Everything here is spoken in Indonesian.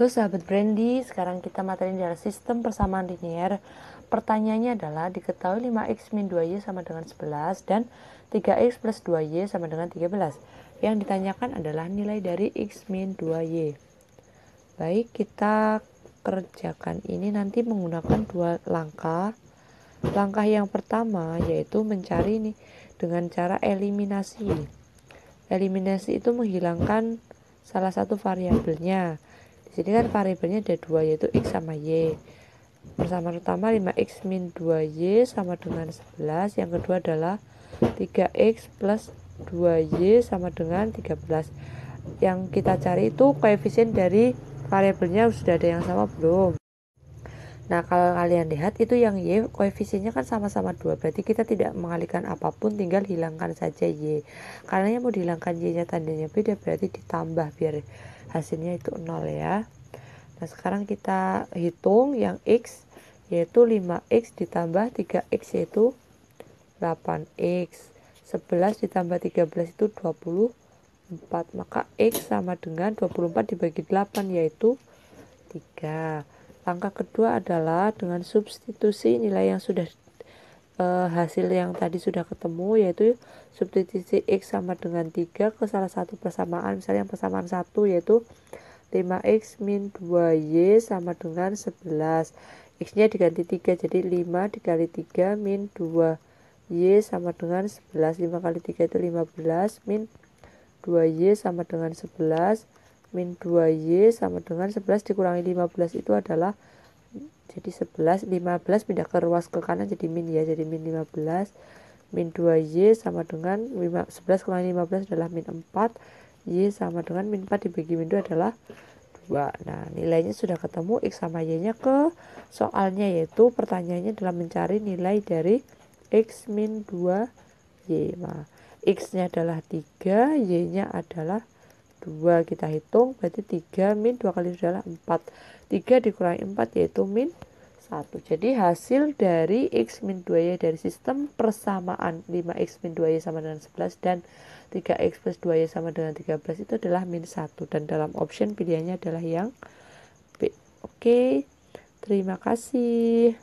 Halo sahabat Brandy, sekarang kita materi dalam sistem persamaan linier. Pertanyaannya adalah diketahui 5x min 2y sama dengan 11 dan 3x plus 2y sama dengan 13. Yang ditanyakan adalah nilai dari x min 2y. Baik, kita kerjakan ini nanti menggunakan dua langkah. Langkah yang pertama yaitu mencari ini dengan cara eliminasi. Eliminasi itu menghilangkan salah satu variabelnya di sini kan variabelnya ada dua yaitu X sama Y. Persamaan utama 5X min 2Y sama dengan 11. Yang kedua adalah 3X plus 2Y sama dengan 13. Yang kita cari itu koefisien dari variabelnya sudah ada yang sama belum? Nah, kalau kalian lihat itu yang Y koefisiennya kan sama-sama 2. Berarti kita tidak mengalihkan apapun, tinggal hilangkan saja Y. Karena yang mau dihilangkan Y-nya tandanya beda, berarti ditambah biar hasilnya itu 0 ya. Nah, sekarang kita hitung yang X yaitu 5X ditambah 3X yaitu 8X. 11 ditambah 13 itu 24. Maka X sama dengan 24 dibagi 8 yaitu 3. Langkah kedua adalah dengan substitusi nilai yang sudah e, hasil yang tadi sudah ketemu yaitu substitusi x sama dengan 3 ke salah satu persamaan misalnya yang persamaan 1 yaitu 5x min 2y sama dengan 11 x nya diganti 3 jadi 5 dikali 3 min 2y sama dengan 11 5 kali 3 itu 15 min 2y sama dengan 11 min 2y sama dengan 11 dikurangi 15 itu adalah jadi 11 15 pindah ke ruas ke kanan jadi min ya jadi min 15 min 2y sama dengan 11 kurangi 15 adalah min 4 y sama dengan min 4 dibagi min 2 adalah 2 nah nilainya sudah ketemu x sama y nya ke soalnya yaitu pertanyaannya adalah mencari nilai dari x min 2 y nah, x nya adalah 3 y nya adalah 2 kita hitung berarti 3 min 2 kali adalah 4 3 dikurangi 4 yaitu min 1 jadi hasil dari X min 2Y dari sistem persamaan 5X min 2Y sama dengan 11 dan 3X plus 2Y sama dengan 13 itu adalah min 1 dan dalam option pilihannya adalah yang B oke terima kasih